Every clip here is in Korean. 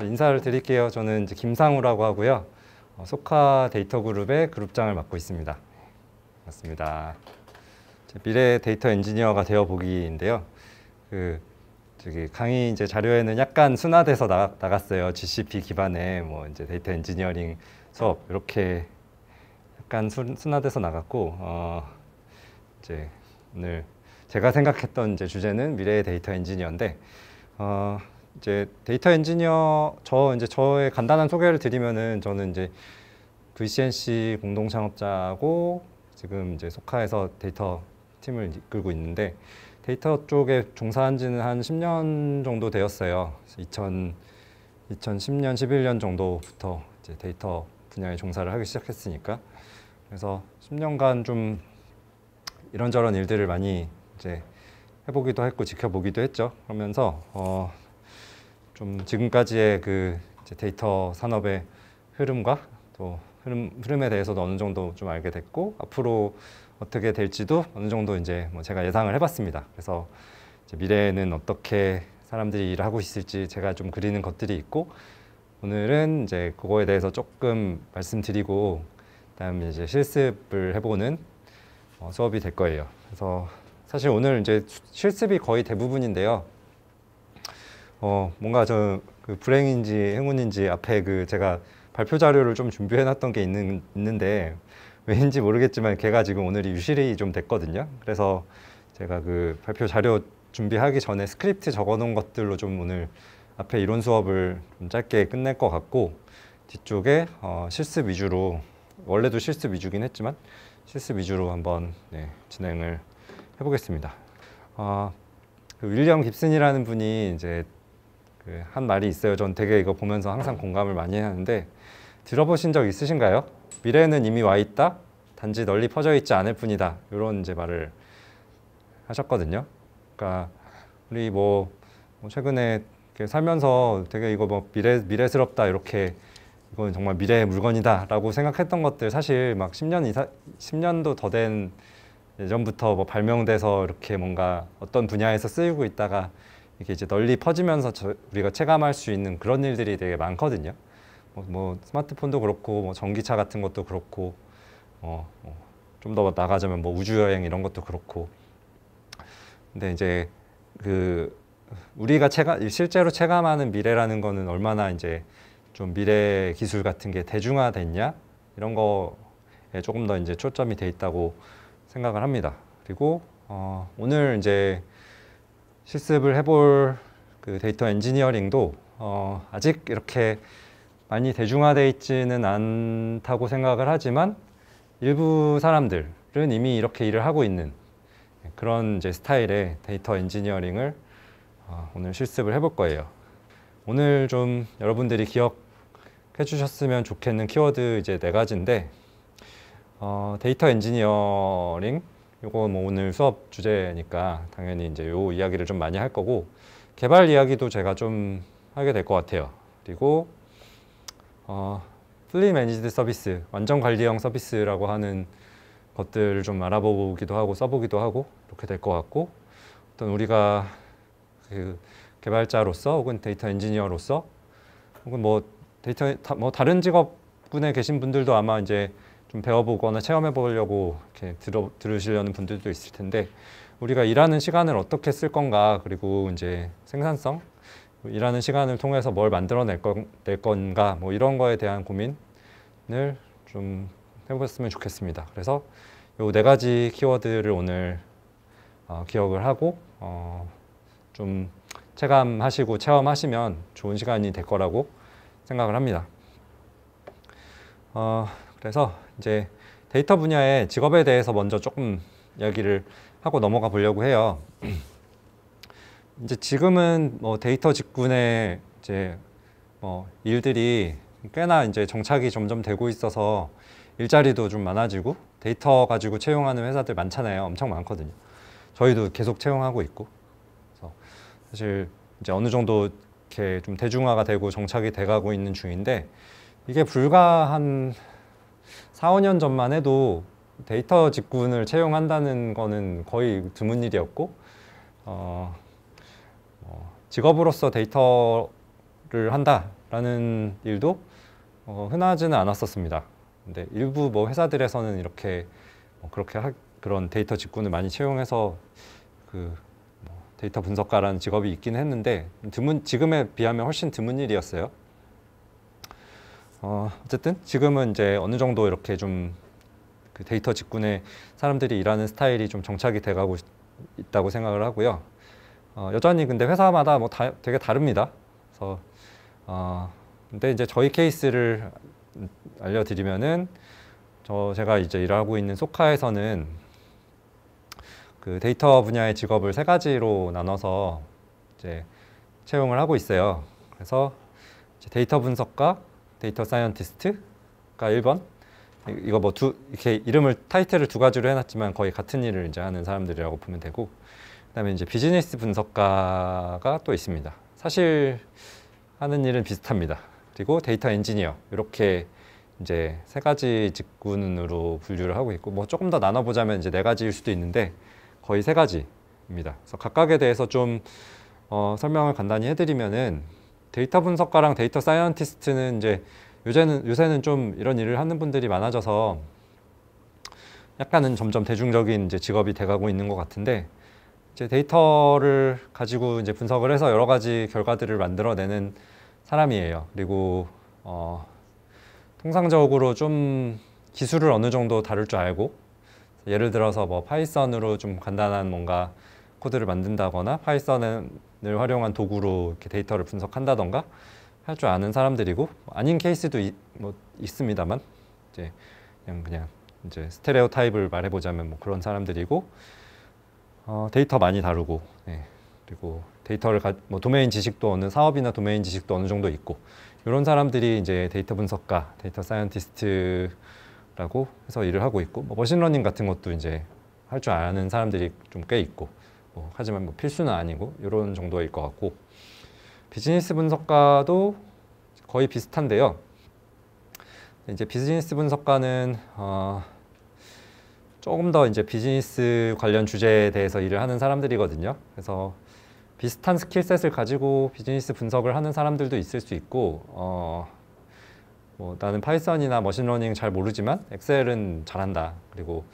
인사를 드릴게요. 저는 이제 김상우라고 하고요. 어, 소카 데이터 그룹의 그룹장을 맡고 있습니다. 맞습니다. 미래 데이터 엔지니어가 되어 보기인데요. 그 저기 강의 이제 자료에는 약간 순화돼서 나, 나갔어요. GCP 기반의 뭐 이제 데이터 엔지니어링 수업 이렇게 약간 순, 순화돼서 나갔고 어 이제 오늘 제가 생각했던 이제 주제는 미래의 데이터 엔지니어인데 어, 이제 데이터 엔지니어 저 이제 저의 간단한 소개를 드리면은 저는 이제 VCNC 공동 창업자고 지금 이제 소카에서 데이터 팀을 이끌고 있는데 데이터 쪽에 종사한 지는 한 10년 정도 되었어요. 2000, 2010년, 11년 정도부터 이제 데이터 분야에 종사를 하기 시작했으니까 그래서 10년간 좀 이런저런 일들을 많이 이제 해보기도 했고 지켜보기도 했죠. 그러면서 어, 좀 지금까지의 그 데이터 산업의 흐름과 또 흐름, 흐름에 대해서도 어느 정도 좀 알게 됐고 앞으로 어떻게 될지도 어느 정도 이제 뭐 제가 예상을 해봤습니다. 그래서 미래에는 어떻게 사람들이 일을 하고 있을지 제가 좀 그리는 것들이 있고 오늘은 이제 그거에 대해서 조금 말씀드리고 그다음에 이제 실습을 해보는 어, 수업이 될 거예요. 그래서 사실 오늘 이제 실습이 거의 대부분인데요. 어, 뭔가 저그 불행인지 행운인지 앞에 그 제가 발표 자료를 좀 준비해 놨던 게 있는, 있는데 왠지 모르겠지만 걔가 지금 오늘이 유실이 좀 됐거든요. 그래서 제가 그 발표 자료 준비하기 전에 스크립트 적어 놓은 것들로 좀 오늘 앞에 이론 수업을 좀 짧게 끝낼 것 같고 뒤쪽에 어, 실습 위주로 원래도 실습 위주긴 했지만 실습 위주로 한번 네, 진행을 해보겠습니다. 어, 그 윌리엄 깁슨이라는 분이 이제 그한 말이 있어요. 전 되게 이거 보면서 항상 공감을 많이 하는데 들어보신 적 있으신가요? 미래는 이미 와 있다. 단지 널리 퍼져 있지 않을 뿐이다. 이런 이제 말을 하셨거든요. 그러니까 우리 뭐, 뭐 최근에 살면서 되게 이거 뭐 미래 미래스럽다 이렇게 이건 정말 미래의 물건이다라고 생각했던 것들 사실 막 10년 이사 10년도 더된 예전부터 뭐 발명돼서 이렇게 뭔가 어떤 분야에서 쓰이고 있다가 이게 렇 이제 널리 퍼지면서 우리가 체감할 수 있는 그런 일들이 되게 많거든요. 뭐, 뭐 스마트폰도 그렇고 뭐 전기차 같은 것도 그렇고 어, 어좀더 나가자면 뭐 우주 여행 이런 것도 그렇고. 근데 이제 그 우리가 체감 실제로 체감하는 미래라는 거는 얼마나 이제 좀 미래 기술 같은 게 대중화됐냐 이런 거에 조금 더 이제 초점이 돼 있다고 생각을 합니다. 그리고 어, 오늘 이제 실습을 해볼 그 데이터 엔지니어링도 어, 아직 이렇게 많이 대중화되어 있지는 않다고 생각을 하지만 일부 사람들은 이미 이렇게 일을 하고 있는 그런 이제 스타일의 데이터 엔지니어링을 어, 오늘 실습을 해볼 거예요. 오늘 좀 여러분들이 기억해 주셨으면 좋겠는 키워드 이제 네 가지인데 어, 데이터 엔지니어링 이거뭐 오늘 수업 주제니까 당연히 이제 요 이야기를 좀 많이 할 거고 개발 이야기도 제가 좀 하게 될 것 같아요. 그리고 어, 플리 매니지드 서비스, 완전 관리형 서비스라고 하는 것들을 좀 알아보기도 하고 써보기도 하고 이렇게 될 것 같고 어떤 우리가 그 개발자로서 혹은 데이터 엔지니어로서 혹은 뭐 데이터 뭐 다른 직업군에 계신 분들도 아마 이제 좀 배워보거나 체험해보려고 이렇게 들어, 들으시려는 분들도 있을 텐데 우리가 일하는 시간을 어떻게 쓸 건가 그리고 이제 생산성 일하는 시간을 통해서 뭘 만들어낼 건, 낼 건가 뭐 이런 거에 대한 고민을 좀 해보셨으면 좋겠습니다. 그래서 요 네 가지 키워드를 오늘 어, 기억을 하고 어, 좀 체감하시고 체험하시면 좋은 시간이 될 거라고 생각을 합니다. 어, 그래서 이제 데이터 분야의 직업에 대해서 먼저 조금 이야기를 하고 넘어가 보려고 해요. 이제 지금은 뭐 데이터 직군의 이제 뭐 일들이 꽤나 이제 정착이 점점 되고 있어서 일자리도 좀 많아지고 데이터 가지고 채용하는 회사들 많잖아요. 엄청 많거든요. 저희도 계속 채용하고 있고. 그래서 사실 이제 어느 정도 이렇게 좀 대중화가 되고 정착이 돼가고 있는 중인데 이게 불과 한 4, 5년 전만 해도 데이터 직군을 채용한다는 거는 거의 드문 일이었고 어, 뭐 직업으로서 데이터를 한다라는 일도 어, 흔하지는 않았었습니다. 근데 일부 뭐 회사들에서는 이렇게 뭐 그렇게 하, 그런 데이터 직군을 많이 채용해서 그뭐 데이터 분석가라는 직업이 있긴 했는데 드문 지금에 비하면 훨씬 드문 일이었어요. 어, 어쨌든 지금은 이제 어느 정도 이렇게 좀 그 데이터 직군에 사람들이 일하는 스타일이 좀 정착이 돼가고 있다고 생각을 하고요. 어, 여전히 근데 회사마다 뭐 다, 되게 다릅니다. 그래서 어, 근데 이제 저희 케이스를 알려드리면은 저 제가 이제 일하고 있는 소카에서는 그 데이터 분야의 직업을 세 가지로 나눠서 이제 채용을 하고 있어요. 그래서 데이터 분석가, 데이터 사이언티스트가 1번 이거 뭐 두 이렇게 이름을 타이틀을 두 가지로 해놨지만 거의 같은 일을 이제 하는 사람들이라고 보면 되고 그다음에 이제 비즈니스 분석가가 또 있습니다. 사실 하는 일은 비슷합니다. 그리고 데이터 엔지니어 이렇게 이제 세 가지 직군으로 분류를 하고 있고 뭐 조금 더 나눠보자면 이제 네 가지일 수도 있는데 거의 세 가지입니다. 그래서 각각에 대해서 좀 어, 설명을 간단히 해드리면은 데이터 분석가랑 데이터 사이언티스트는 이제 요새는 요새는 좀 이런 일을 하는 분들이 많아져서 약간은 점점 대중적인 이제 직업이 돼가고 있는 것 같은데 이제 데이터를 가지고 이제 분석을 해서 여러 가지 결과들을 만들어내는 사람이에요. 그리고 어, 통상적으로 좀 기술을 어느 정도 다룰 줄 알고 예를 들어서 뭐 파이썬으로 좀 간단한 뭔가 코드를 만든다거나 파이썬은 늘 활용한 도구로 이렇게 데이터를 분석한다던가 할 줄 아는 사람들이고 뭐 아닌 케이스도 이, 뭐 있습니다만 이제 그냥 그냥 이제 스테레오 타입을 말해보자면 뭐 그런 사람들이고 어, 데이터 많이 다루고 예. 그리고 데이터를 가, 뭐 도메인 지식도 어느 사업이나 도메인 지식도 어느 정도 있고 이런 사람들이 이제 데이터 분석가, 데이터 사이언티스트라고 해서 일을 하고 있고 뭐 머신러닝 같은 것도 이제 할 줄 아는 사람들이 좀 꽤 있고 어, 하지만 뭐 필수는 아니고 이런 정도일 것 같고 비즈니스 분석가도 거의 비슷한데요. 이제 비즈니스 분석가는 어, 조금 더 이제 비즈니스 관련 주제에 대해서 일을 하는 사람들이거든요. 그래서 비슷한 스킬셋을 가지고 비즈니스 분석을 하는 사람들도 있을 수 있고 어, 뭐 나는 파이썬이나 머신러닝 잘 모르지만 엑셀은 잘한다. 그리고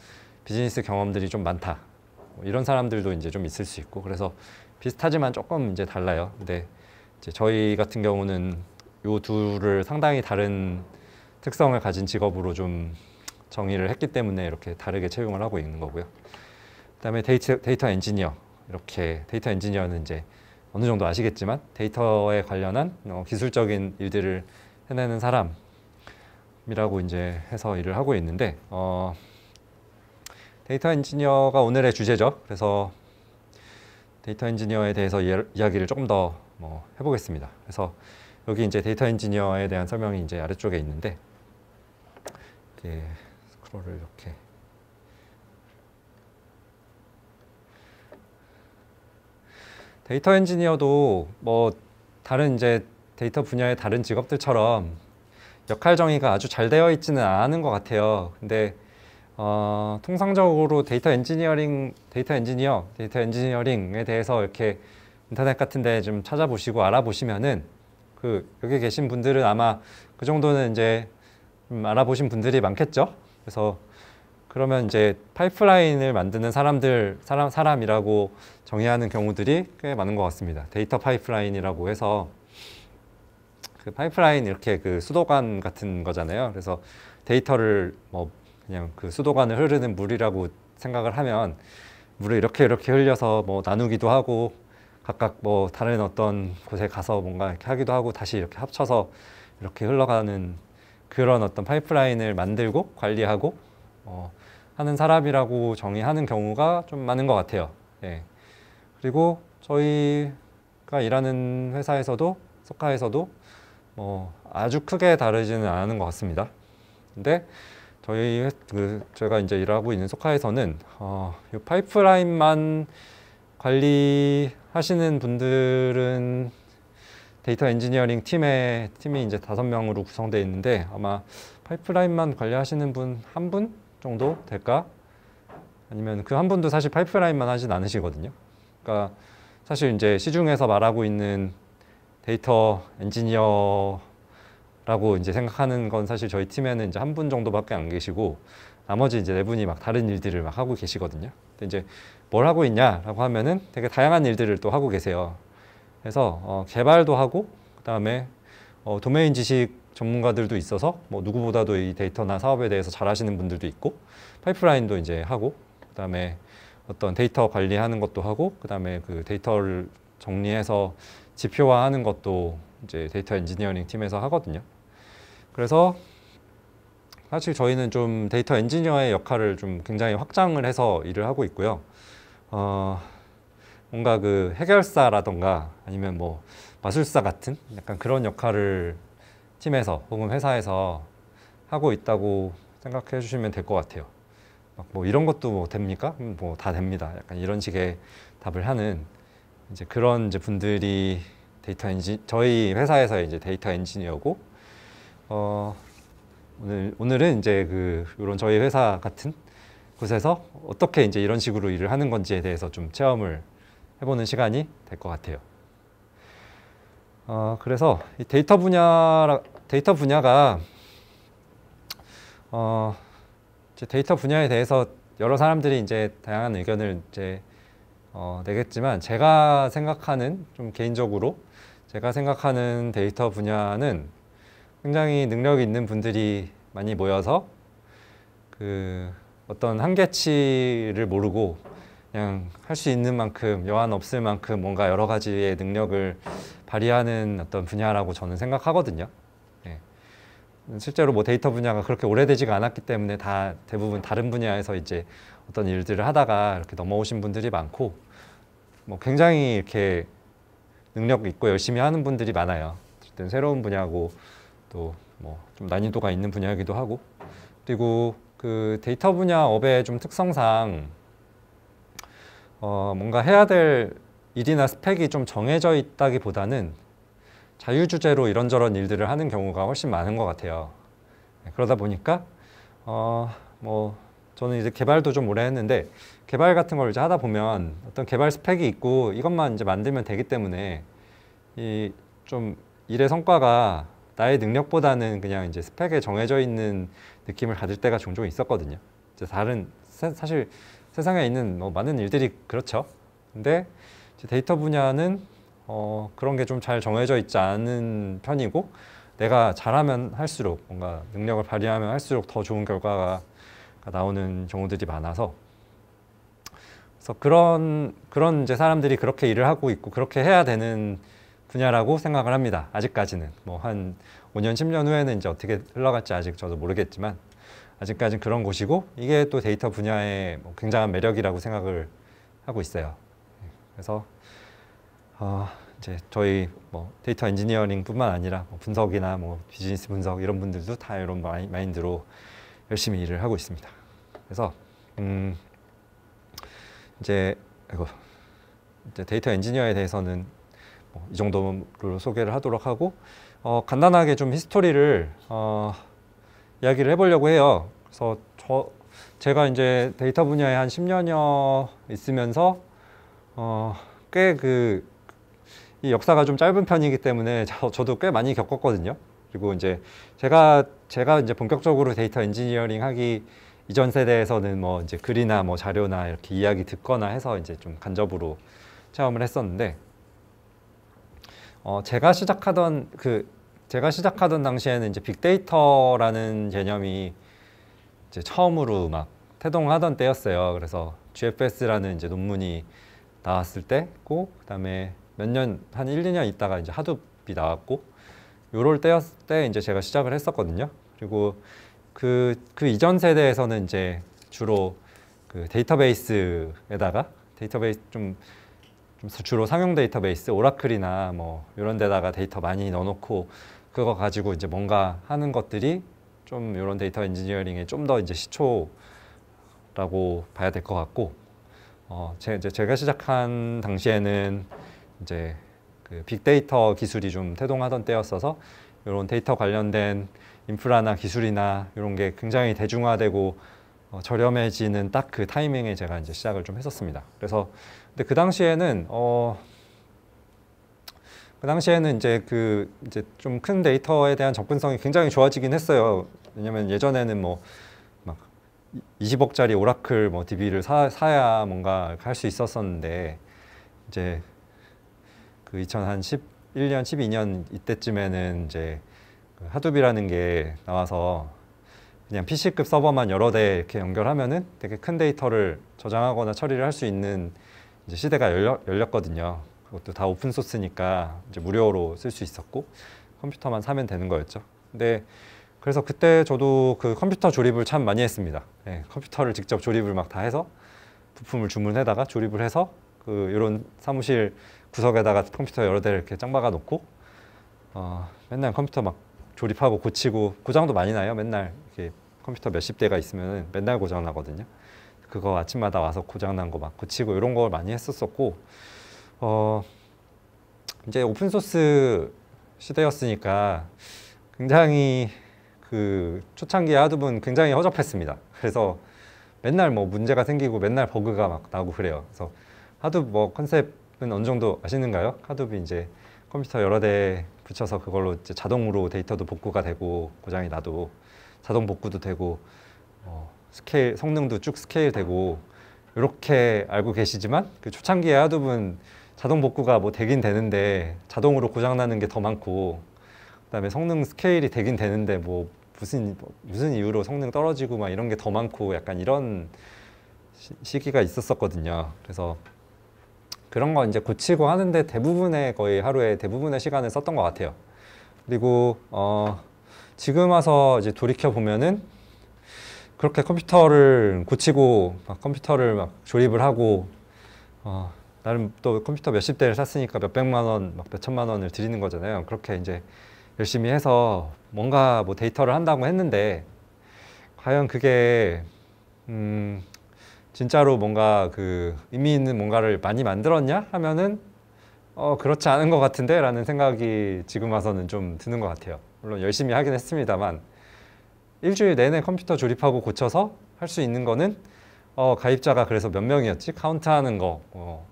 비즈니스 경험들이 좀 많다. 뭐 이런 사람들도 이제 좀 있을 수 있고 그래서 비슷하지만 조금 이제 달라요. 근데 이제 저희 같은 경우는 요 둘을 상당히 다른 특성을 가진 직업으로 좀 정의를 했기 때문에 이렇게 다르게 채용을 하고 있는 거고요. 그다음에 데이터, 데이터 엔지니어 이렇게 데이터 엔지니어는 이제 어느 정도 아시겠지만 데이터에 관련한 어, 기술적인 일들을 해내는 사람이라고 이제 해서 일을 하고 있는데 어, 데이터 엔지니어가 오늘의 주제죠. 그래서 데이터 엔지니어에 대해서 이야기를 조금 더 뭐 해보겠습니다. 그래서 여기 이제 데이터 엔지니어에 대한 설명이 이제 아래쪽에 있는데 이렇게 스크롤을 이렇게 데이터 엔지니어도 뭐 다른 이제 데이터 분야의 다른 직업들처럼 역할 정의가 아주 잘 되어 있지는 않은 것 같아요. 근데 어, 통상적으로 데이터 엔지니어링, 데이터 엔지니어, 데이터 엔지니어링에 대해서 이렇게 인터넷 같은데 좀 찾아보시고 알아보시면은 그 여기 계신 분들은 아마 그 정도는 이제 알아보신 분들이 많겠죠. 그래서 그러면 이제 파이프라인을 만드는 사람들 사람 사람이라고 정의하는 경우들이 꽤 많은 것 같습니다. 데이터 파이프라인이라고 해서 그 파이프라인 이렇게 그 수도관 같은 거잖아요. 그래서 데이터를 뭐 그냥 그 수도관을 흐르는 물이라고 생각을 하면 물을 이렇게 이렇게 흘려서 뭐 나누기도 하고 각각 뭐 다른 어떤 곳에 가서 뭔가 이렇게 하기도 하고 다시 이렇게 합쳐서 이렇게 흘러가는 그런 어떤 파이프라인을 만들고 관리하고 어, 하는 사람이라고 정의하는 경우가 좀 많은 것 같아요. 예. 그리고 저희가 일하는 회사에서도 석가에서도 뭐 아주 크게 다르지는 않은 것 같습니다. 근데 저희 그 제가 이제 일하고 있는 소카에서는 어, 이 파이프라인만 관리하시는 분들은 데이터 엔지니어링 팀에 팀이 이제 다섯 명으로 구성되어 있는데 아마 파이프라인만 관리하시는 분 한 분 정도 될까? 아니면 그 한 분도 사실 파이프라인만 하진 않으시거든요. 그러니까 사실 이제 시중에서 말하고 있는 데이터 엔지니어 라고 이제 생각하는 건 사실 저희 팀에는 이제 한 분 정도밖에 안 계시고 나머지 이제 네 분이 막 다른 일들을 막 하고 계시거든요. 근데 이제 뭘 하고 있냐라고 하면은 되게 다양한 일들을 또 하고 계세요. 그래서 어, 개발도 하고 그다음에 어, 도메인 지식 전문가들도 있어서 뭐 누구보다도 이 데이터나 사업에 대해서 잘하시는 분들도 있고 파이프라인도 이제 하고 그다음에 어떤 데이터 관리하는 것도 하고 그다음에 그 데이터를 정리해서 지표화하는 것도 이제 데이터 엔지니어링 팀에서 하거든요. 그래서 사실 저희는 좀 데이터 엔지니어의 역할을 좀 굉장히 확장을 해서 일을 하고 있고요. 어, 뭔가 그 해결사라던가 아니면 뭐 마술사 같은 약간 그런 역할을 팀에서 혹은 회사에서 하고 있다고 생각해 주시면 될 것 같아요. 뭐 이런 것도 뭐 됩니까? 음, 뭐다 됩니다. 약간 이런 식의 답을 하는 이제 그런 이제 분들이 데이터 엔지 저희 회사에서 이제 데이터 엔지니어고 어, 오늘 오늘은 이제 그 이런 저희 회사 같은 곳에서 어떻게 이제 이런 식으로 일을 하는 건지에 대해서 좀 체험을 해보는 시간이 될 것 같아요. 어, 그래서 데이터 분야 데이터 분야가 어, 데이터 분야에 대해서 여러 사람들이 이제 다양한 의견을 이제 어, 내겠지만 제가 생각하는 좀 개인적으로 제가 생각하는 데이터 분야는 굉장히 능력이 있는 분들이 많이 모여서 그 어떤 한계치를 모르고 그냥 할 수 있는 만큼 여한 없을 만큼 뭔가 여러 가지의 능력을 발휘하는 어떤 분야라고 저는 생각하거든요. 예. 실제로 뭐 데이터 분야가 그렇게 오래되지가 않았기 때문에 다 대부분 다른 분야에서 이제 어떤 일들을 하다가 이렇게 넘어오신 분들이 많고 뭐 굉장히 이렇게 능력 있고 열심히 하는 분들이 많아요. 어쨌든 새로운 분야고 또뭐좀 난이도가 있는 분야이기도 하고 그리고 그 데이터 분야 업의 좀 특성상 어 뭔가 해야 될 일이나 스펙이 좀 정해져 있다기보다는 자유주제로 이런저런 일들을 하는 경우가 훨씬 많은 것 같아요. 네, 그러다 보니까 어뭐 저는 이제 개발도 좀 오래 했는데 개발 같은 걸 이제 하다 보면 어떤 개발 스펙이 있고 이것만 이제 만들면 되기 때문에 이 좀 일의 성과가 나의 능력보다는 그냥 이제 스펙에 정해져 있는 느낌을 가질 때가 종종 있었거든요. 이제 다른 세, 사실 세상에 있는 뭐 많은 일들이 그렇죠. 근데 데이터 분야는 어, 그런 게 좀 잘 정해져 있지 않은 편이고 내가 잘하면 할수록 뭔가 능력을 발휘하면 할수록 더 좋은 결과가 나오는 경우들이 많아서 그래서 그런 그런 이제 사람들이 그렇게 일을 하고 있고 그렇게 해야 되는 분야라고 생각을 합니다. 아직까지는 뭐 한 5년 10년 후에는 이제 어떻게 흘러갈지 아직 저도 모르겠지만 아직까지는 그런 곳이고 이게 또 데이터 분야의 뭐 굉장한 매력이라고 생각을 하고 있어요. 그래서 어 이제 저희 뭐 데이터 엔지니어링뿐만 아니라 뭐 분석이나 뭐 비즈니스 분석 이런 분들도 다 이런 마인드로 열심히 일을 하고 있습니다. 그래서 음 이제 이거 이제 데이터 엔지니어에 대해서는 뭐, 이 정도로 소개를 하도록 하고 어, 간단하게 좀 히스토리를 어, 이야기를 해보려고 해요. 그래서 저 제가 이제 데이터 분야에 한 10년여 있으면서 어, 꽤그 이 역사가 좀 짧은 편이기 때문에 저, 저도 꽤 많이 겪었거든요. 그리고 이제 제가 제가 이제 본격적으로 데이터 엔지니어링 하기 이전 세대에서는 뭐 이제 글이나 뭐 자료나 이렇게 이야기 듣거나 해서 이제 좀 간접으로 체험을 했었는데 어, 제가 시작하던 그 제가 시작하던 당시에는 이제 빅데이터라는 개념이 이제 처음으로 막 태동하던 때였어요. 그래서 GFS라는 이제 논문이 나왔을 때고 그다음에 몇 년한 1, 2년 있다가 이제 하둡이 나왔고 요럴 때였을 때 이제 제가 시작을 했었거든요. 그리고 그, 그 이전 세대에서는 이제 주로 그 데이터베이스에다가 데이터베이스 좀 주로 상용 데이터베이스 오라클이나 뭐 이런 데다가 데이터 많이 넣어놓고 그거 가지고 이제 뭔가 하는 것들이 좀 이런 데이터 엔지니어링에좀 더 이제 시초라고 봐야 될 것 같고 어, 제, 이제 제가 시작한 당시에는 이제 그 빅데이터 기술이 좀 태동하던 때였어서 이런 데이터 관련된 인프라나 기술이나 이런 게 굉장히 대중화되고 어, 저렴해지는 딱 그 타이밍에 제가 이제 시작을 좀 했었습니다. 그래서 근데 그 당시에는 어, 그 당시에는 이제 그 이제 좀 큰 데이터에 대한 접근성이 굉장히 좋아지긴 했어요. 왜냐면 예전에는 뭐 막 20억짜리 오라클 뭐 DB를 사, 사야 뭔가 할 수 있었었는데 이제 그 2011년 12년 이때쯤에는 이제 그 하두비라는 게 나와서 그냥 PC급 서버만 여러 대 이렇게 연결하면은 되게 큰 데이터를 저장하거나 처리를 할 수 있는 시대가 열렸, 거든요 그것도 다 오픈 소스니까 이제 무료로 쓸 수 있었고 컴퓨터만 사면 되는 거였죠. 근데 그래서 그때 저도 그 컴퓨터 조립을 참 많이 했습니다. 네, 컴퓨터를 직접 조립을 막 다 해서 부품을 주문해다가 조립을 해서 그 이런 사무실 구석에다가 컴퓨터 여러 대를 이렇게 짱박아 놓고 어, 맨날 컴퓨터 막 조립하고 고치고 고장도 많이 나요. 맨날 컴퓨터 몇십 대가 있으면 맨날 고장나거든요. 그거 아침마다 와서 고장난 거 막 고치고 이런 걸 많이 했었었고 어 이제 오픈소스 시대였으니까 굉장히 그초창기 하드분 굉장히 허접했습니다. 그래서 맨날 뭐 문제가 생기고 맨날 버그가 막 나고 그래요. 그래서 하둡 뭐 컨셉은 어느 정도 아시는가요? 하둡이 이제 컴퓨터 여러 대 붙여서 그걸로 이제 자동으로 데이터도 복구가 되고 고장이 나도 자동 복구도 되고 어, 스케일 성능도 쭉 스케일 되고 이렇게 알고 계시지만 그 초창기에 하둡분 자동 복구가 뭐 되긴 되는데 자동으로 고장 나는 게 더 많고 그다음에 성능 스케일이 되긴 되는데 뭐 무슨 무슨 이유로 성능 떨어지고 막 이런 게 더 많고 약간 이런 시, 시기가 있었었거든요. 그래서 그런 거 이제 고치고 하는데 대부분의 거의 하루에 대부분의 시간을 썼던 것 같아요. 그리고 어 지금 와서 이제 돌이켜 보면은 그렇게 컴퓨터를 고치고 막 컴퓨터를 막 조립을 하고 어, 나름 또 컴퓨터 몇십 대를 샀으니까 몇백만 원, 막 몇천만 원을 드리는 거잖아요. 그렇게 이제 열심히 해서 뭔가 뭐 데이터를 한다고 했는데 과연 그게 음 진짜로 뭔가 그 의미 있는 뭔가를 많이 만들었냐 하면은 어 그렇지 않은 것 같은데 라는 생각이 지금 와서는 좀 드는 것 같아요. 물론 열심히 하긴 했습니다만 일주일 내내 컴퓨터 조립하고 고쳐서 할 수 있는 거는 어, 가입자가 그래서 몇 명이었지? 카운트하는 거 어,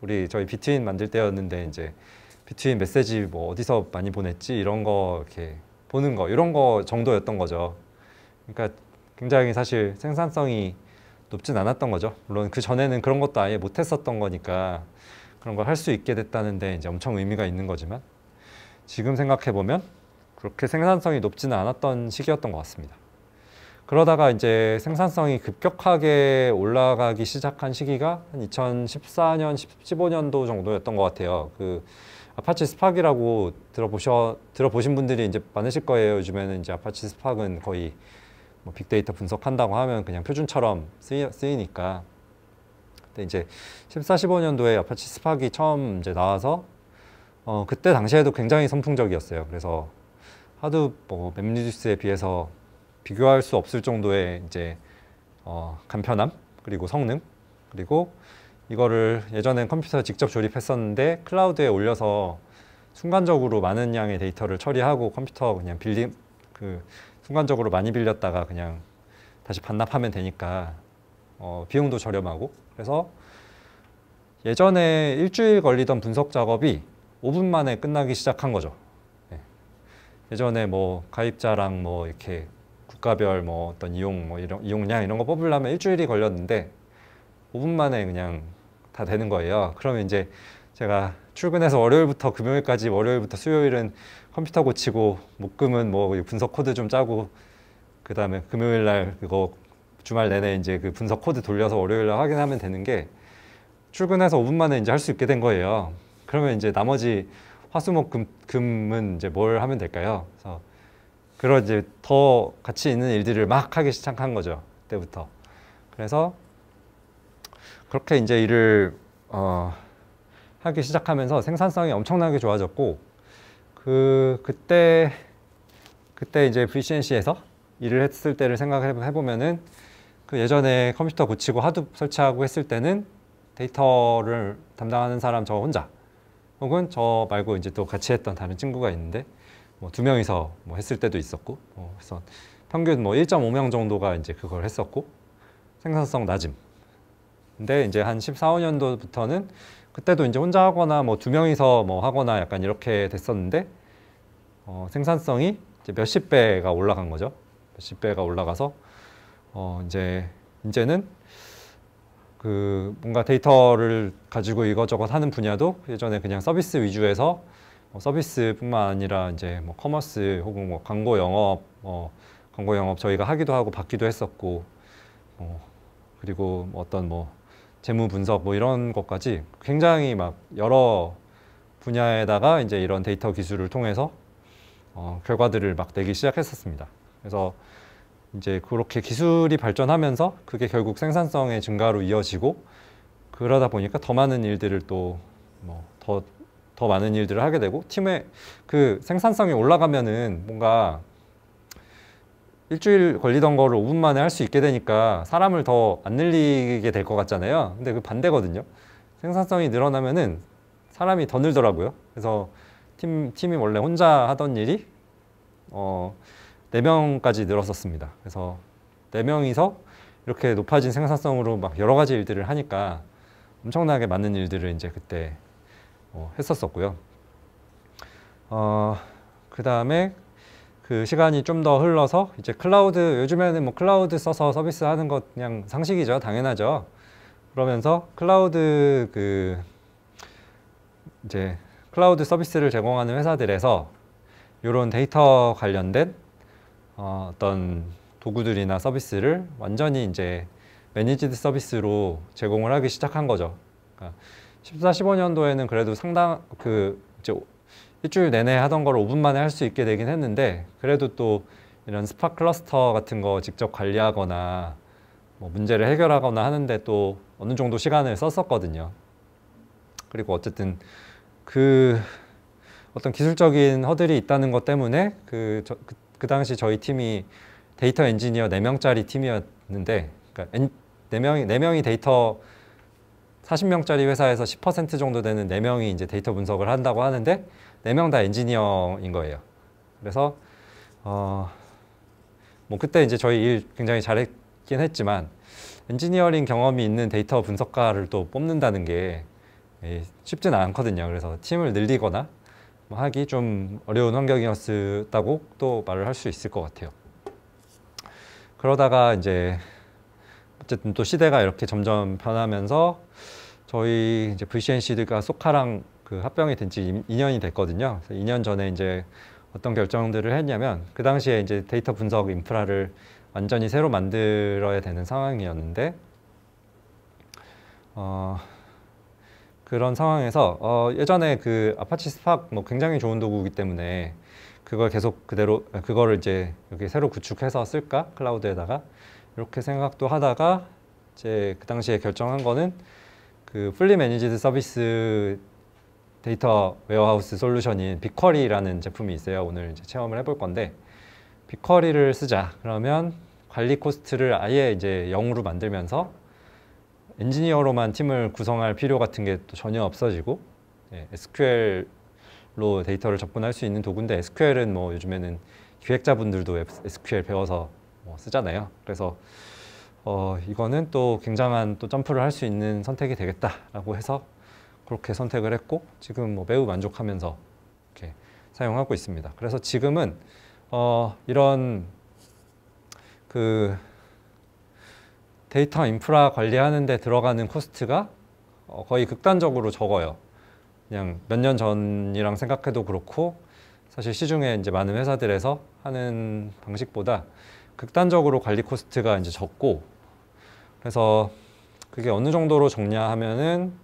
우리 저희 비트윈 만들 때였는데 이제 비트윈 메시지 뭐 어디서 많이 보냈지 이런 거 이렇게 보는 거 이런 거 정도였던 거죠. 그러니까 굉장히 사실 생산성이 높진 않았던 거죠. 물론 그 전에는 그런 것도 아예 못했었던 거니까 그런 걸 할 수 있게 됐다는데 이제 엄청 의미가 있는 거지만 지금 생각해 보면 그렇게 생산성이 높지는 않았던 시기였던 것 같습니다. 그러다가 이제 생산성이 급격하게 올라가기 시작한 시기가 한 2014년, 15년도 정도였던 것 같아요. 그 아파치 스팍이라고 들어보셔 들어보신 분들이 이제 많으실 거예요. 요즘에는 이제 아파치 스팍은 거의 뭐 빅데이터 분석한다고 하면 그냥 표준처럼 쓰이, 니까 근데 이제 14, 15년도에 아파치 스팍이 처음 이제 나와서 어 그때 당시에도 굉장히 선풍적이었어요. 그래서 하도 뭐 맵리듀스에 비해서 비교할 수 없을 정도의 이제 어, 간편함 그리고 성능 그리고 이거를 예전엔 컴퓨터 직접 조립했었는데 클라우드에 올려서 순간적으로 많은 양의 데이터를 처리하고 컴퓨터 그냥 빌린 그 순간적으로 많이 빌렸다가 그냥 다시 반납하면 되니까 어, 비용도 저렴하고 그래서 예전에 일주일 걸리던 분석 작업이 5분 만에 끝나기 시작한 거죠. 예전에 뭐 가입자랑 뭐 이렇게 국가별 뭐 어떤 이용 뭐 이런 이용량 이런 거 뽑으려면 일주일이 걸렸는데 5분 만에 그냥 다 되는 거예요. 그러면 이제 제가 출근해서 월요일부터 금요일까지 월요일부터 수요일은 컴퓨터 고치고 목금은 뭐 분석 코드 좀 짜고 그 다음에 금요일 날 그거 주말 내내 이제 그 분석 코드 돌려서 월요일 날 확인하면 되는 게 출근해서 5분 만에 이제 할 수 있게 된 거예요. 그러면 이제 나머지 화수목금은 이제 뭘 하면 될까요? 그래서 그런 이제 더 가치 있는 일들을 막 하기 시작한 거죠. 때부터. 그래서 그렇게 이제 일을 어, 하기 시작하면서 생산성이 엄청나게 좋아졌고 그 그때 그때 이제 VCNC에서 일을 했을 때를 생각해 보면은 그 예전에 컴퓨터 고치고 하드 설치하고 했을 때는 데이터를 담당하는 사람 저 혼자 혹은 저 말고 이제 또 같이 했던 다른 친구가 있는데 뭐 두 명이서 뭐 했을 때도 있었고 뭐 그래서 평균 뭐 1.5명 정도가 이제 그걸 했었고 생산성 낮음. 근데 이제 한 14, 5년도부터는 그때도 이제 혼자 하거나 뭐 두 명이서 뭐 하거나 약간 이렇게 됐었는데 어, 생산성이 이제 몇십 배가 올라간 거죠. 몇십 배가 올라가서 어, 이제 이제는 그 뭔가 데이터를 가지고 이것저것 하는 분야도 예전에 그냥 서비스 위주에서 뭐 서비스뿐만 아니라 이제 뭐 커머스 혹은 뭐 광고 영업, 어, 광고 영업 저희가 하기도 하고 받기도 했었고 어, 그리고 뭐 어떤 뭐 재무 분석 뭐 이런 것까지 굉장히 막 여러 분야에다가 이제 이런 데이터 기술을 통해서 어, 결과들을 막 내기 시작했었습니다. 그래서 이제 그렇게 기술이 발전하면서 그게 결국 생산성의 증가로 이어지고 그러다 보니까 더 많은 일들을 또 뭐더더 더 많은 일들을 하게 되고 팀의 그 생산성이 올라가면은 뭔가 일주일 걸리던 거를 5분 만에 할 수 있게 되니까 사람을 더 안 늘리게 될 것 같잖아요. 근데 그 반대거든요. 생산성이 늘어나면은 사람이 더 늘더라고요. 그래서 팀 팀이 원래 혼자 하던 일이 어 4명까지 늘었었습니다. 그래서 4명이서 이렇게 높아진 생산성으로 막 여러 가지 일들을 하니까 엄청나게 많은 일들을 이제 그때 어, 했었었고요. 어, 그 다음에 그 시간이 좀 더 흘러서 이제 클라우드 요즘에는 뭐 클라우드 써서 서비스 하는 것 그냥 상식이죠. 당연하죠. 그러면서 클라우드 그 이제 클라우드 서비스를 제공하는 회사들에서 이런 데이터 관련된 어, 떤 도구들이나 서비스를 완전히 이제 매니지드 서비스로 제공을 하기 시작한 거죠. 14, 그러니까 15년도에는 그래도 상당 그 이제 일주일 내내 하던 걸 5분 만에 할 수 있게 되긴 했는데 그래도 또 이런 스파 클러스터 같은 거 직접 관리하거나 뭐 문제를 해결하거나 하는데 또 어느 정도 시간을 썼었거든요. 그리고 어쨌든 그 어떤 기술적인 허들이 있다는 것 때문에 그, 저, 그그 당시 저희 팀이 데이터 엔지니어 4명짜리 팀이었는데 그러니까 4명이, 4명이 데이터 40명짜리 회사에서 10% 정도 되는 4명이 이제 데이터 분석을 한다고 하는데 4명 다 엔지니어인 거예요. 그래서 어, 뭐 그때 이제 저희 일 굉장히 잘했긴 했지만 엔지니어링 경험이 있는 데이터 분석가를 또 뽑는다는 게 예, 쉽지는 않거든요. 그래서 팀을 늘리거나 뭐 하기 좀 어려운 환경이었다고 또 말을 할 수 있을 것 같아요. 그러다가 이제 어쨌든 또 시대가 이렇게 점점 변하면서 저희 이제 VCNC가 소카랑 그 합병이 된 지 2년이 됐거든요. 그래서 2년 전에 이제 어떤 결정들을 했냐면 그 당시에 이제 데이터 분석 인프라를 완전히 새로 만들어야 되는 상황이었는데 어, 그런 상황에서 어, 예전에 그 아파치 스팍 뭐 굉장히 좋은 도구이기 때문에 그걸 계속 그대로 그거를 이제 여기 새로 구축해서 쓸까 클라우드에다가 이렇게 생각도 하다가 이제 그 당시에 결정한 거는 그 풀리 매니지드 서비스 데이터 웨어하우스 솔루션인 빅쿼리라는 제품이 있어요. 오늘 이제 체험을 해볼 건데 빅쿼리를 쓰자. 그러면 관리 코스트를 아예 이제 0으로 만들면서 엔지니어로만 팀을 구성할 필요 같은 게또 전혀 없어지고 예, SQL로 데이터를 접근할 수 있는 도구인데 SQL은 뭐 요즘에는 기획자분들도 SQL 배워서 뭐 쓰잖아요. 그래서 어, 이거는 또 굉장한 또 점프를 할 수 있는 선택이 되겠다라고 해서 그렇게 선택을 했고 지금 뭐 매우 만족하면서 이렇게 사용하고 있습니다. 그래서 지금은 어, 이런 그 데이터 인프라 관리하는 데 들어가는 코스트가 어, 거의 극단적으로 적어요. 그냥 몇 년 전이랑 생각해도 그렇고 사실 시중에 이제 많은 회사들에서 하는 방식보다 극단적으로 관리 코스트가 이제 적고 그래서 그게 어느 정도로 적냐 하면은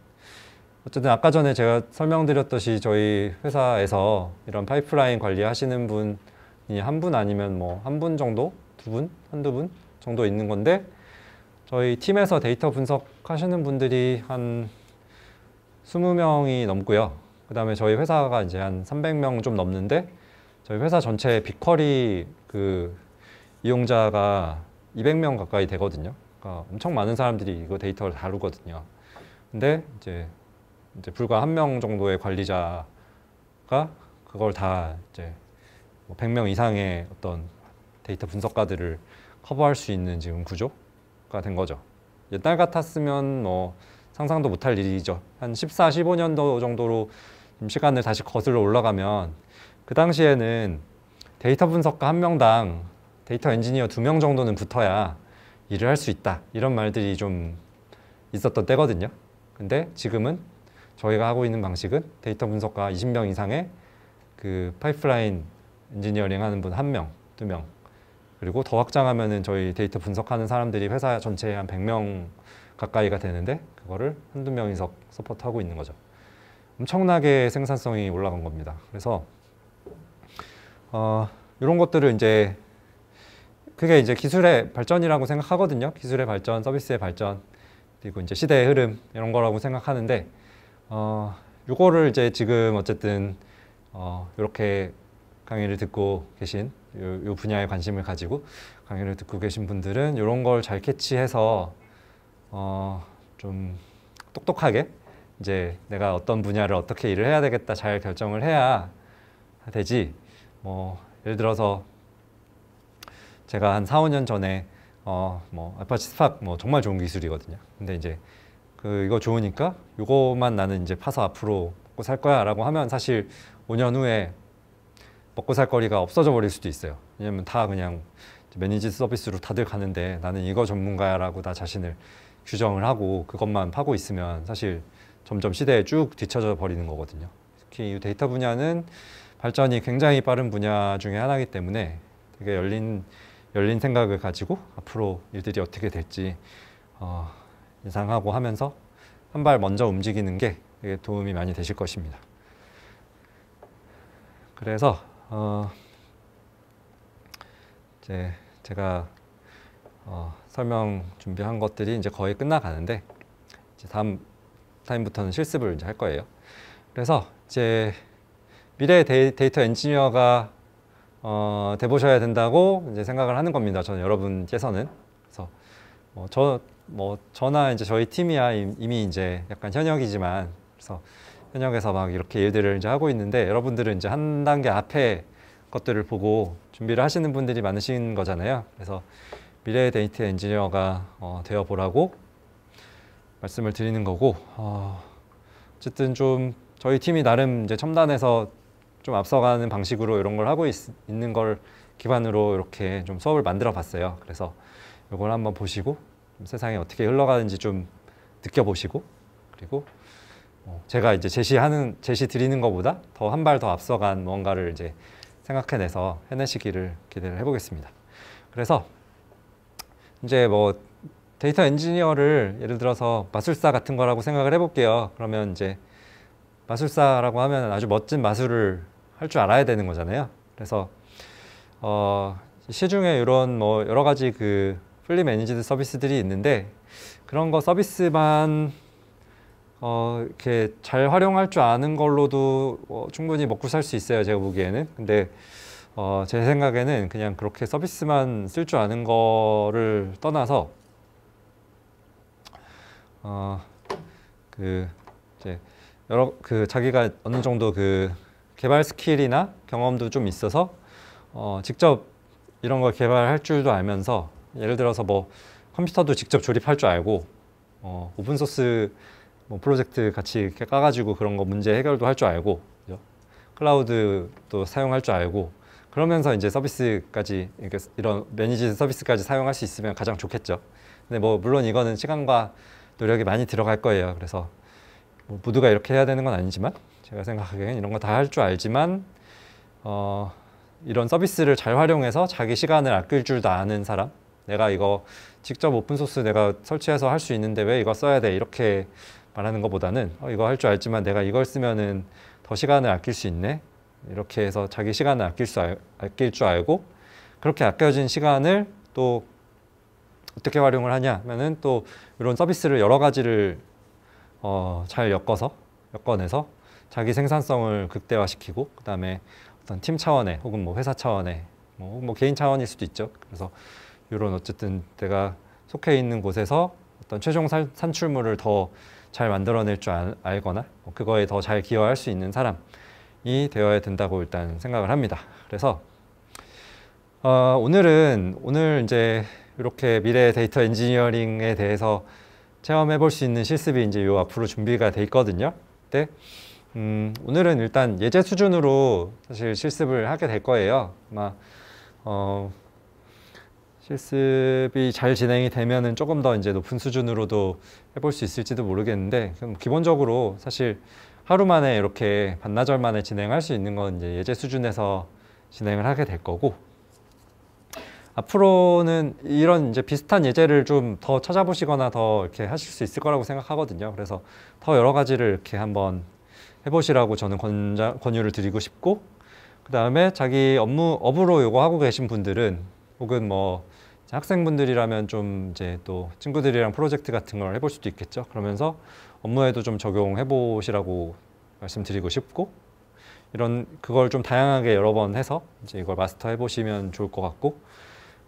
어쨌든 아까 전에 제가 설명드렸듯이 저희 회사에서 이런 파이프라인 관리하시는 분이 한 분 아니면 뭐 한 분 정도 두분 한두 분 정도 있는 건데 저희 팀에서 데이터 분석하시는 분들이 한 20명이 넘고요. 그 다음에 저희 회사가 이제 한 300명 좀 넘는데 저희 회사 전체 빅쿼리 그 이용자가 200명 가까이 되거든요. 그러니까 엄청 많은 사람들이 이거 데이터를 다루거든요. 근데 이제, 이제 불과 한 명 정도의 관리자가 그걸 다 이제 100명 뭐 이상의 어떤 데이터 분석가들을 커버할 수 있는 지금 구조 된 거죠. 옛날 같았으면 뭐 상상도 못할 일이죠. 한 14, 15년도 정도로 시간을 다시 거슬러 올라가면 그 당시에는 데이터 분석가 한 명당 데이터 엔지니어 두 명 정도는 붙어야 일을 할 수 있다. 이런 말들이 좀 있었던 때거든요. 근데 지금은 저희가 하고 있는 방식은 데이터 분석가 20명 이상의 그 파이프라인 엔지니어링 하는 분 한 명, 두명 그리고 더 확장하면은 저희 데이터 분석하는 사람들이 회사 전체에 한 100명 가까이가 되는데 그거를 한두 명이서 서포트하고 있는 거죠. 엄청나게 생산성이 올라간 겁니다. 그래서 어, 이런 것들을 이제 그게 이제 기술의 발전이라고 생각하거든요. 기술의 발전, 서비스의 발전, 그리고 이제 시대의 흐름 이런 거라고 생각하는데 어, 이거를 이제 지금 어쨌든 어, 이렇게 강의를 듣고 계신 요, 요 분야에 관심을 가지고 강의를 듣고 계신 분들은 이런 걸 잘 캐치해서 어, 좀 똑똑하게 이제 내가 어떤 분야를 어떻게 일을 해야 되겠다 잘 결정을 해야 되지 뭐 예를 들어서 제가 한 4, 5년 전에 어, 뭐 아파치 스팍 뭐 정말 좋은 기술이거든요. 근데 이제 그 이거 좋으니까 이거만 나는 이제 파서 앞으로 먹고 살 거야라고 하면 사실 5년 후에 먹고 살 거리가 없어져 버릴 수도 있어요. 왜냐면 다 그냥 매니지 서비스로 다들 가는데 나는 이거 전문가야라고 나 자신을 규정을 하고 그것만 파고 있으면 사실 점점 시대에 쭉 뒤처져 버리는 거거든요. 특히 이 데이터 분야는 발전이 굉장히 빠른 분야 중에 하나이기 때문에 되게 열린 열린 생각을 가지고 앞으로 일들이 어떻게 될지 어, 예상하고 하면서 한 발 먼저 움직이는 게 도움이 많이 되실 것입니다. 그래서 어, 이제 제가 어, 설명 준비한 것들이 이제 거의 끝나가는데 이제 다음 타임부터는 실습을 이제 할 거예요. 그래서 이제 미래 데이터 엔지니어가 어, 돼보셔야 된다고 이제 생각을 하는 겁니다. 저는 여러분께서는 그래서 뭐 저, 뭐 저나 이제 저희 팀이야 이미 이제 약간 현역이지만 그래서 현역에서 막 이렇게 일들을 이제 하고 있는데 여러분들은 이제 한 단계 앞에 것들을 보고 준비를 하시는 분들이 많으신 거잖아요. 그래서 미래의 데이터 엔지니어가 어, 되어보라고 말씀을 드리는 거고 어, 어쨌든 좀 저희 팀이 나름 이제 첨단에서 좀 앞서가는 방식으로 이런 걸 하고 있, 있는 걸 기반으로 이렇게 좀 수업을 만들어 봤어요. 그래서 이걸 한번 보시고 세상이 어떻게 흘러가는지 좀 느껴보시고 그리고 어, 제가 이제 제시하는 제시 드리는 것보다 더 한 발 더 앞서간 뭔가를 이제 생각해내서 해내시기를 기대를 해보겠습니다. 그래서 이제 뭐 데이터 엔지니어를 예를 들어서 마술사 같은 거라고 생각을 해볼게요. 그러면 이제 마술사라고 하면 아주 멋진 마술을 할 줄 알아야 되는 거잖아요. 그래서 어, 시중에 이런 뭐 여러 가지 그 플리 매니지드 서비스들이 있는데 그런 거 서비스만 어, 이렇게 잘 활용할 줄 아는 걸로도 어, 충분히 먹고 살 수 있어요. 제가 보기에는. 근데 어, 제 생각에는 그냥 그렇게 서비스만 쓸 줄 아는 거를 떠나서 어, 그 이제 여러 그 자기가 어느 정도 그 개발 스킬이나 경험도 좀 있어서 어, 직접 이런 걸 개발할 줄도 알면서 예를 들어서 뭐 컴퓨터도 직접 조립할 줄 알고 어, 오픈소스 뭐 프로젝트 같이 이렇게 까가지고 그런 거 문제 해결도 할 줄 알고 그죠? 클라우드도 사용할 줄 알고 그러면서 이제 서비스까지 이렇게 이런 매니지 서비스까지 사용할 수 있으면 가장 좋겠죠. 근데 뭐 물론 이거는 시간과 노력이 많이 들어갈 거예요. 그래서 뭐 모두가 이렇게 해야 되는 건 아니지만 제가 생각하기에는 이런 거 다 할 줄 알지만 어, 이런 서비스를 잘 활용해서 자기 시간을 아낄 줄도 아는 사람 내가 이거 직접 오픈소스 내가 설치해서 할 수 있는데 왜 이거 써야 돼 이렇게 말하는 것보다는 어, 이거 할 줄 알지만 내가 이걸 쓰면은 더 시간을 아낄 수 있네 이렇게 해서 자기 시간을 아낄 수 아낄 줄 알고 그렇게 아껴진 시간을 또 어떻게 활용을 하냐 하면은 또 이런 서비스를 여러 가지를 어, 잘 엮어서 엮어내서 자기 생산성을 극대화시키고 그다음에 어떤 팀 차원의 혹은 뭐 회사 차원의 뭐, 뭐 개인 차원일 수도 있죠. 그래서 이런 어쨌든 내가 속해 있는 곳에서 어떤 최종 산출물을 더잘 만들어낼 줄 알, 알거나 뭐 그거에 더 잘 기여할 수 있는 사람이 되어야 된다고 일단 생각을 합니다. 그래서 어, 오늘은 오늘 이제 이렇게 미래 데이터 엔지니어링에 대해서 체험해 볼 수 있는 실습이 이제 요 앞으로 준비가 돼 있거든요. 근 네. 음, 오늘은 일단 예제 수준으로 사실 실습을 하게 될 거예요. 아마 어, 실습이 잘 진행이 되면은 조금 더 이제 높은 수준으로도 해볼 수 있을지도 모르겠는데 기본적으로 사실 하루 만에 이렇게 반나절 만에 진행할 수 있는 건 이제 예제 수준에서 진행을 하게 될 거고 앞으로는 이런 이제 비슷한 예제를 좀 더 찾아보시거나 더 이렇게 하실 수 있을 거라고 생각하거든요. 그래서 더 여러 가지를 이렇게 한번 해보시라고 저는 권자, 권유를 드리고 싶고 그 다음에 자기 업무 업으로 요거 하고 계신 분들은 혹은 뭐 학생분들이라면 좀 이제 또 친구들이랑 프로젝트 같은 걸 해볼 수도 있겠죠. 그러면서 업무에도 좀 적용해 보시라고 말씀드리고 싶고 이런 그걸 좀 다양하게 여러 번 해서 이제 이걸 마스터해 보시면 좋을 것 같고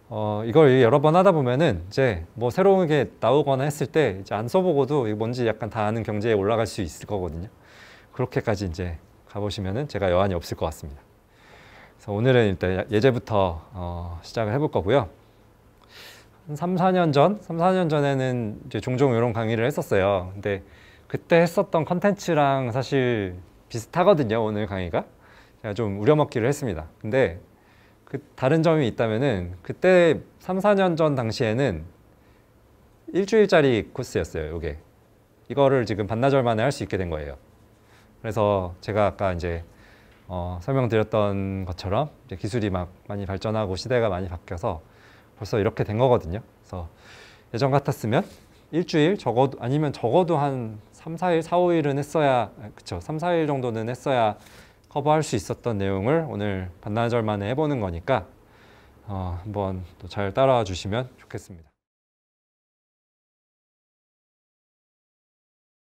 어 이걸 여러 번 하다 보면은 이제 뭐 새로운 게 나오거나 했을 때 이제 안 써보고도 이게 뭔지 약간 다 아는 경제에 올라갈 수 있을 거거든요. 그렇게까지 이제 가보시면은 제가 여한이 없을 것 같습니다. 그래서 오늘은 일단 예, 예제부터 어, 시작을 해볼 거고요. 3, 4년 전, 3, 4년 전에는 이제 종종 이런 강의를 했었어요. 근데 그때 했었던 컨텐츠랑 사실 비슷하거든요, 오늘 강의가. 제가 좀 우려먹기를 했습니다. 근데 그 다른 점이 있다면은 그때 3, 4년 전 당시에는 일주일짜리 코스였어요, 이게. 이거를 지금 반나절 만에 할 수 있게 된 거예요. 그래서 제가 아까 이제 어, 설명드렸던 것처럼 기술이 막 많이 발전하고 시대가 많이 바뀌어서 벌써 이렇게 된 거거든요. 그래서 예전 같았으면 일주일 적어도 아니면 적어도 한 3, 4일, 4, 5일은 했어야 그쵸 3, 4일 정도는 했어야 커버할 수 있었던 내용을 오늘 반나절 만에 해보는 거니까 어, 한번 또 잘 따라와 주시면 좋겠습니다.